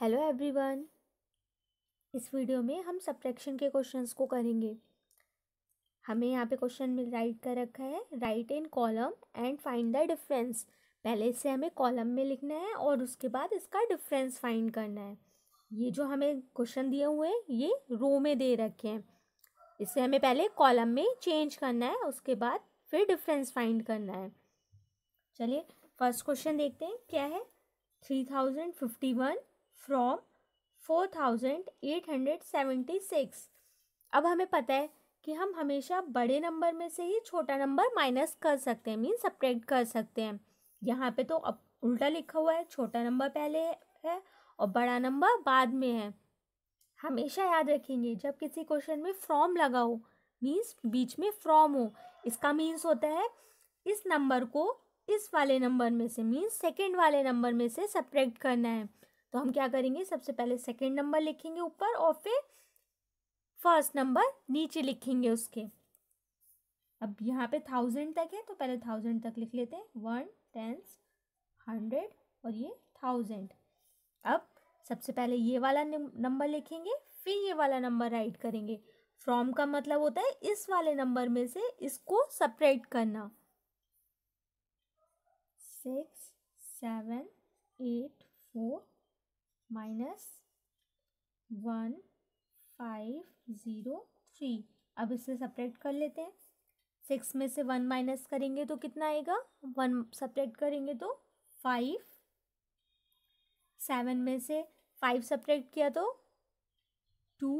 Hello everyone इस video में हम सब्ट्रैक्शन के क्वेश्चंस को करेंगे हमें यहाँ पे क्वेश्चन राइट कर रखा है write in column and find the difference पहले से हमें कॉलम में लिखना है और उसके बाद इसका डिफरेंस फाइंड करना है ये जो हमें क्वेश्चन दिए हुए हैं ये रो में दे रखे हैं इसे हमें पहले कॉलम में चेंज करना है उसके बाद फिर डिफरेंस फाइंड करना है चलिए फर्स्ट क्वेश्चन देखते हैं क्या है three thousand fifty one from six अब हमें पता है कि हम हमेशा बड़े नंबर में से ही छोटा नंबर माइनस कर सकते हैं मीन सप्रेक्ट कर सकते हैं यहाँ पे तो अब उल्टा लिखा हुआ है छोटा नंबर पहले है और बड़ा नंबर बाद में है हमेशा याद रखेंगे जब किसी क्वेश्चन में फ्रॉम लगा हो मीन्स बीच में फ्रॉम हो इसका मीन्स होता है इस नंबर को इस वाले नंबर में से मीन्स सेकेंड वाले नंबर में से सप्रेक्ट करना है तो हम क्या करेंगे सबसे पहले सेकेंड नंबर लिखेंगे ऊपर और फिर फर्स्ट नंबर नीचे लिखेंगे उसके अब यहाँ पे थाउजेंड तक है तो पहले थाउजेंड तक लिख लेते हैं वन टेंस हंड्रेड और ये थाउजेंड अब सबसे पहले ये वाला नंबर लिखेंगे फिर ये वाला नंबर राइट करेंगे फ्रॉम का मतलब होता है इस वाले नंबर में से इसको सेपरेट करना six seven eight four minus one five zero three अब इसे सेपरेट कर लेते हैं सिक्स में से वन माइनस करेंगे तो कितना आएगा वन सेपरेट करेंगे तो फाइव सेवन में से फाइव सेपरेट किया तो टू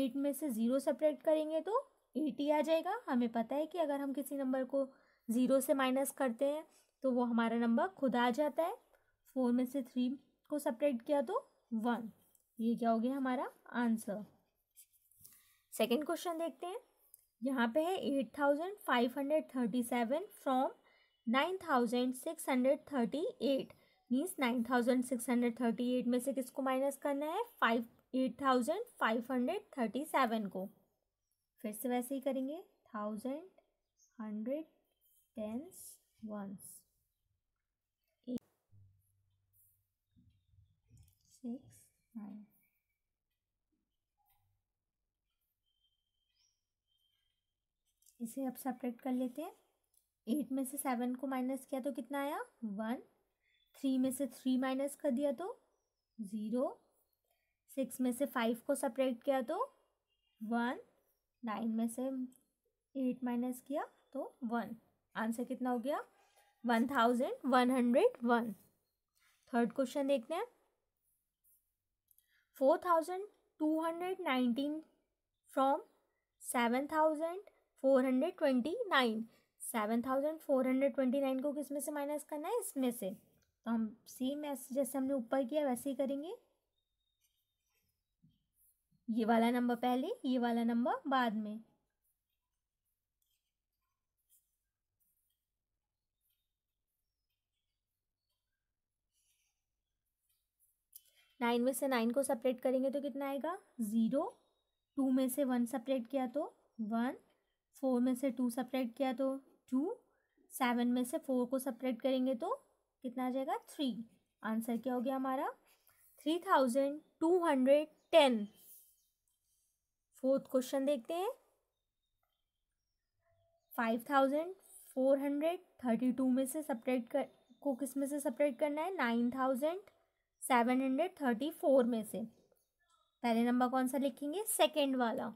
एट में से ज़ीरो सेपरेट करेंगे तो एट ही आ जाएगा हमें पता है कि अगर हम किसी नंबर को ज़ीरो से माइनस करते हैं तो वो हमारा नंबर खुद आ जाता है फोर में से थ्री को सेपरेट किया तो वन ये क्या हो गया हमारा आंसर सेकेंड क्वेश्चन देखते हैं यहाँ पे है eight thousand five hundred thirty seven from nine thousand six hundred thirty eight means nine thousand six hundred thirty eight में से किसको माइनस करना है five eight thousand five hundred thirty seven को फिर से वैसे ही करेंगे thousand hundred tens ones six, nine. इसे अब सेपरेट कर लेते हैं एट में से सेवन को माइनस किया तो कितना आया वन थ्री में से थ्री माइनस कर दिया तो ज़ीरो सिक्स में से फाइव को सेपरेट किया तो वन नाइन में से एट माइनस किया तो वन आंसर कितना हो गया one thousand one hundred one third question देखते हैं four thousand two hundred nineteen from seven thousand four hundred twenty nine seven thousand four hundred twenty nine को किस में से माइनस करना है इसमें से तो हम सी मैसे जैसे हमने ऊपर किया वैसे ही करेंगे ये वाला नंबर पहले ये वाला नंबर बाद में नाइन में से नाइन को सेपरेट करेंगे तो कितना आएगा ज़ीरो टू में से वन सेपरेट किया तो वन फोर में से टू सेपरेट किया तो टू सेवन में से फोर को सेपरेट करेंगे तो कितना आ जाएगा थ्री आंसर क्या हो गया हमारा three thousand two hundred ten fourth question देखते हैं five thousand four hundred thirty two में से सेपरेट कर को किस में से सेपरेट करना है nine thousand seven hundred thirty four में से पहले नंबर कौन सा लिखेंगे सेकेंड वाला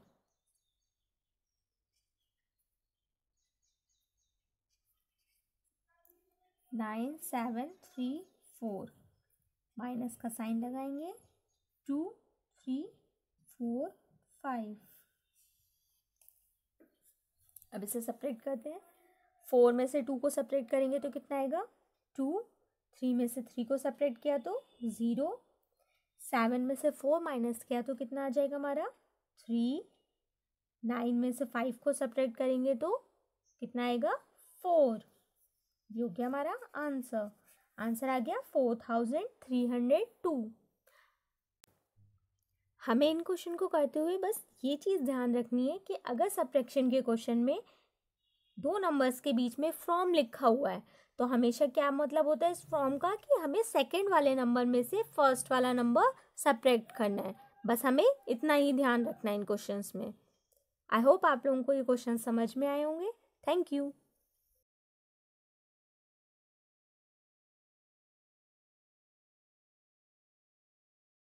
nine seven three four minus का साइन लगाएंगे टू थ्री फोर फाइव अब इसे सेपरेट करते हैं फोर में से टू को सेपरेट करेंगे तो कितना आएगा टू थ्री में से थ्री को सेपरेट किया तो ज़ीरो सेवन में से फोर माइनस किया तो कितना आ जाएगा हमारा थ्री नाइन में से फाइव को सेपरेट करेंगे तो कितना आएगा फोर ये हो गया हमारा आंसर आंसर आ गया four thousand three hundred two हमें इन क्वेश्चन को करते हुए बस ये चीज़ ध्यान रखनी है कि अगर सब्ट्रैक्शन के क्वेश्चन में दो नंबर्स के बीच में फ्रॉम लिखा हुआ है तो हमेशा क्या मतलब होता है इस फॉर्म का कि हमें सेकेंड वाले नंबर में से फर्स्ट वाला नंबर सप्रैक्ट करना है बस हमें इतना ही ध्यान रखना है इन क्वेश्चन में आई होप आप लोगों को ये क्वेश्चन समझ में आए होंगे थैंक यू